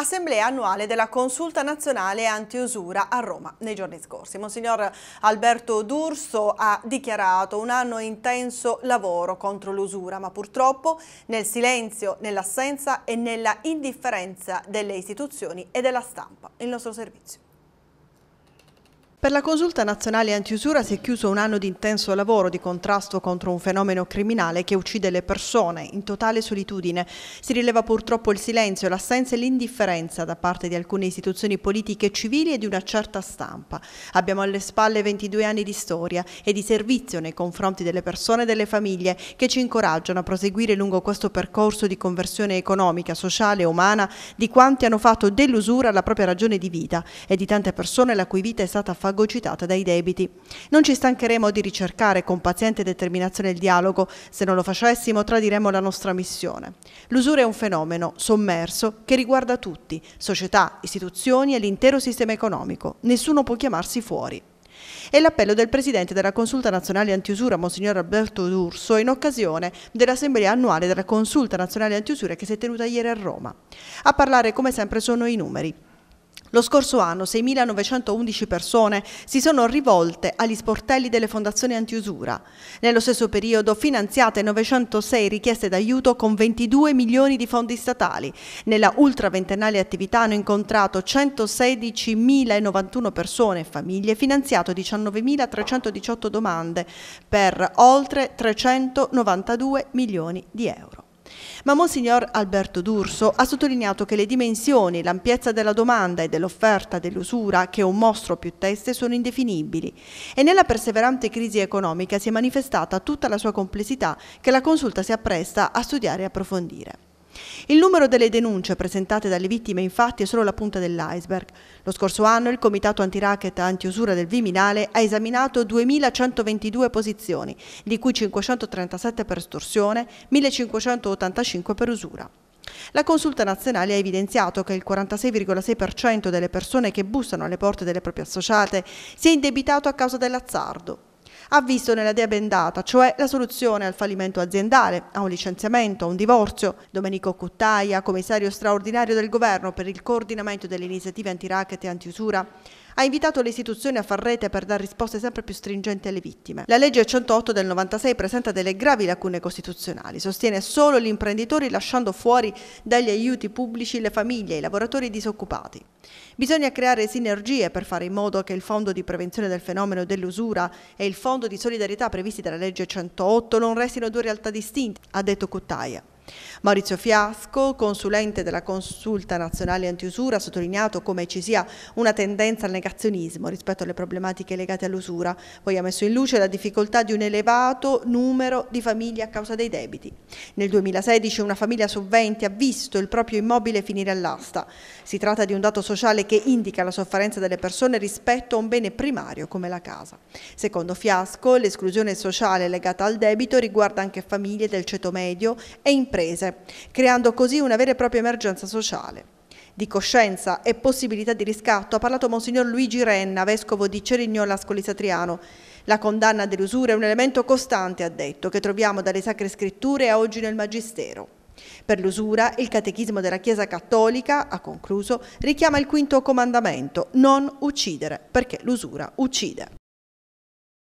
assemblea annuale della Consulta Nazionale Antiusura a Roma nei giorni scorsi. Monsignor Alberto D'Urso ha dichiarato un anno intenso lavoro contro l'usura, ma purtroppo nel silenzio, nell'assenza e nella indifferenza delle istituzioni e della stampa. Il nostro servizio. Per la consulta nazionale antiusura si è chiuso un anno di intenso lavoro di contrasto contro un fenomeno criminale che uccide le persone in totale solitudine. Si rileva purtroppo il silenzio, l'assenza e l'indifferenza da parte di alcune istituzioni politiche e civili e di una certa stampa. Abbiamo alle spalle 22 anni di storia e di servizio nei confronti delle persone e delle famiglie che ci incoraggiano a proseguire lungo questo percorso di conversione economica, sociale e umana di quanti hanno fatto dell'usura la propria ragione di vita e di tante persone la cui vita è stata fatta fagocitata dai debiti. Non ci stancheremo di ricercare con paziente determinazione il dialogo, se non lo facessimo tradiremmo la nostra missione. L'usura è un fenomeno sommerso che riguarda tutti, società, istituzioni e l'intero sistema economico. Nessuno può chiamarsi fuori e l'appello del Presidente della Consulta Nazionale Antiusura, Monsignor Alberto D'Urso, in occasione dell'Assemblea annuale della Consulta Nazionale Antiusura che si è tenuta ieri a Roma. A parlare come sempre sono i numeri. Lo scorso anno 6.911 persone si sono rivolte agli sportelli delle fondazioni antiusura. Nello stesso periodo finanziate 906 richieste d'aiuto con 22 milioni di fondi statali. Nella ultraventennale attività hanno incontrato 116.091 persone e famiglie, finanziato 19.318 domande per oltre 392 milioni di euro. Ma Monsignor Alberto D'Urso ha sottolineato che le dimensioni, l'ampiezza della domanda e dell'offerta dell'usura, che un mostro più teste, sono indefinibili e nella perseverante crisi economica si è manifestata tutta la sua complessità che la consulta si appresta a studiare e approfondire. Il numero delle denunce presentate dalle vittime infatti è solo la punta dell'iceberg. Lo scorso anno il Comitato Antiracket e Antiusura del Viminale ha esaminato 2.122 posizioni, di cui 537 per estorsione, 1.585 per usura. La consulta nazionale ha evidenziato che il 46,6% delle persone che bussano alle porte delle proprie associate si è indebitato a causa dell'azzardo, ha visto nella dea bendata, cioè la soluzione al fallimento aziendale, a un licenziamento, a un divorzio. Domenico Cuttaia, commissario straordinario del governo per il coordinamento delle iniziative anti-racket e anti-usura, ha invitato le istituzioni a far rete per dare risposte sempre più stringenti alle vittime. La legge 108 del 96 presenta delle gravi lacune costituzionali, sostiene solo gli imprenditori lasciando fuori dagli aiuti pubblici le famiglie e i lavoratori disoccupati. Bisogna creare sinergie per fare in modo che il Fondo di prevenzione del fenomeno dell'usura e il Fondo di solidarietà previsti dalla legge 108 non restino due realtà distinte, ha detto Cuttaia. Maurizio Fiasco, consulente della Consulta Nazionale Antiusura, ha sottolineato come ci sia una tendenza al negazionismo rispetto alle problematiche legate all'usura. Poi ha messo in luce la difficoltà di un elevato numero di famiglie a causa dei debiti. Nel 2016 una famiglia su 20 ha visto il proprio immobile finire all'asta. Si tratta di un dato sociale che indica la sofferenza delle persone rispetto a un bene primario come la casa. Secondo Fiasco, l'esclusione sociale legata al debito riguarda anche famiglie del ceto medio e imprese imprese, creando così una vera e propria emergenza sociale. Di coscienza e possibilità di riscatto ha parlato Monsignor Luigi Renna, vescovo di Cerignola Ascoli Satriano. La condanna dell'usura è un elemento costante, ha detto, che troviamo dalle Sacre Scritture a oggi nel Magistero. Per l'usura, il Catechismo della Chiesa Cattolica, ha concluso, richiama il quinto comandamento, non uccidere, perché l'usura uccide.